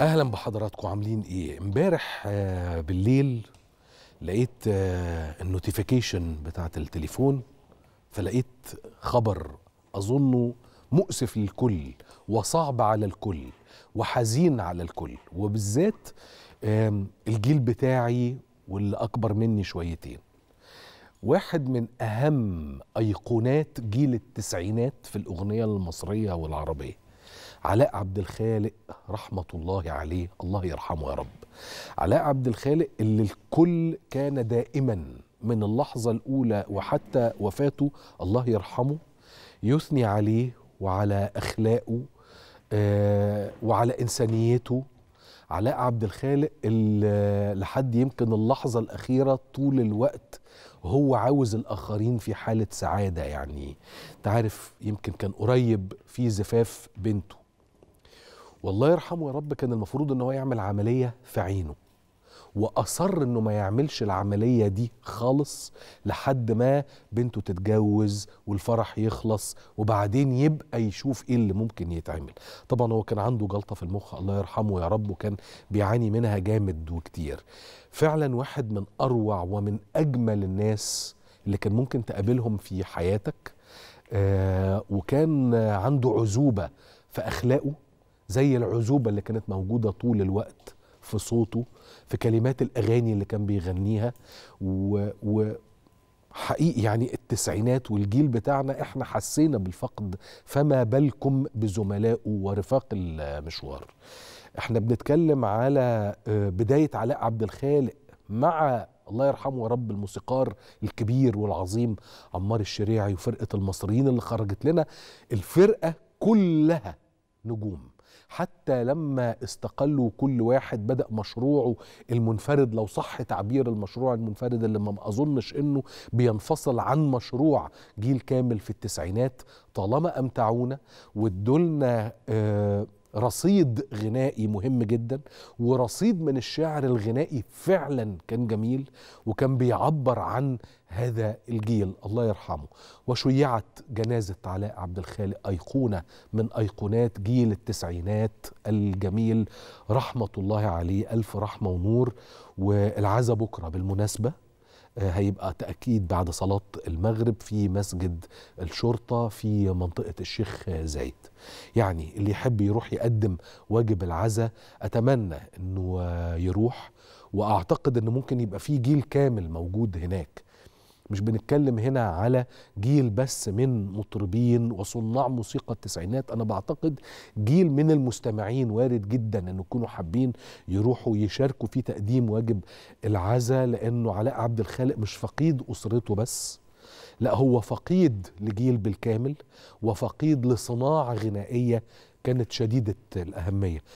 اهلا بحضراتكم عاملين ايه امبارح آه، بالليل لقيت آه، النوتيفيكيشن بتاعه التليفون فلقيت خبر اظنه مؤسف للكل وصعب على الكل وحزين على الكل وبالذات الجيل بتاعي واللي اكبر مني شويتين واحد من اهم ايقونات جيل التسعينات في الاغنيه المصريه والعربيه علاء عبد الخالق رحمة الله عليه الله يرحمه يا رب علاء عبد الخالق اللي الكل كان دائما من اللحظة الأولى وحتى وفاته الله يرحمه يثني عليه وعلى أخلاقه آه، وعلى إنسانيته علاء عبد الخالق لحد يمكن اللحظة الأخيرة طول الوقت وهو عاوز الآخرين في حالة سعادة يعني تعرف يمكن كان قريب في زفاف بنته والله يرحمه يا رب كان المفروض ان هو يعمل عمليه في عينه واصر انه ما يعملش العمليه دي خالص لحد ما بنته تتجوز والفرح يخلص وبعدين يبقى يشوف ايه اللي ممكن يتعمل طبعا هو كان عنده جلطه في المخ الله يرحمه يا رب وكان بيعاني منها جامد وكتير فعلا واحد من اروع ومن اجمل الناس اللي كان ممكن تقابلهم في حياتك آه وكان عنده عزوبه في اخلاقه زي العزوبه اللي كانت موجوده طول الوقت في صوته في كلمات الاغاني اللي كان بيغنيها و, و حقيقي يعني التسعينات والجيل بتاعنا احنا حسينا بالفقد فما بالكم بزملائه ورفاق المشوار احنا بنتكلم على آه، بدايه علاء عبد الخالق مع الله يرحمه رب الموسيقار الكبير والعظيم عمار الشريعي وفرقه المصريين اللي خرجت لنا الفرقه كلها نجوم حتى لما استقلوا كل واحد بدأ مشروعه المنفرد لو صح تعبير المشروع المنفرد اللي ما أظنش إنه بينفصل عن مشروع جيل كامل في التسعينات طالما أمتعونا وادولنا آه رصيد غنائي مهم جدا ورصيد من الشعر الغنائي فعلا كان جميل وكان بيعبر عن هذا الجيل الله يرحمه وشيعت جنازة علاء عبد الخالق أيقونة من أيقونات جيل التسعينات الجميل رحمة الله عليه ألف رحمة ونور والعزة بكرة بالمناسبة هيبقى تأكيد بعد صلاة المغرب في مسجد الشرطة في منطقة الشيخ زايد يعني اللي يحب يروح يقدم واجب العزاء أتمنى أنه يروح وأعتقد أنه ممكن يبقى في جيل كامل موجود هناك مش بنتكلم هنا على جيل بس من مطربين وصناع موسيقى التسعينات انا بعتقد جيل من المستمعين وارد جدا ان يكونوا حابين يروحوا يشاركوا في تقديم واجب العزاء لانه علاء عبد الخالق مش فقيد اسرته بس لا هو فقيد لجيل بالكامل وفقيد لصناعه غنائيه كانت شديده الاهميه